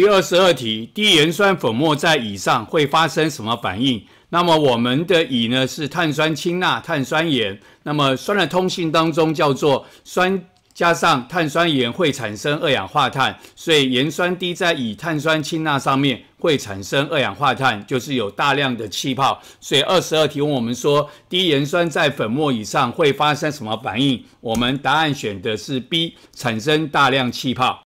第二十二题，滴盐酸粉末在乙上会发生什么反应？那么我们的乙呢是碳酸氢钠，碳酸盐。那么酸的通性当中叫做酸加上碳酸盐会产生二氧化碳，所以盐酸滴在乙碳酸氢钠上面会产生二氧化碳，就是有大量的气泡。所以二十二题问我们说，滴盐酸在粉末以上会发生什么反应？我们答案选的是 B，产生大量气泡。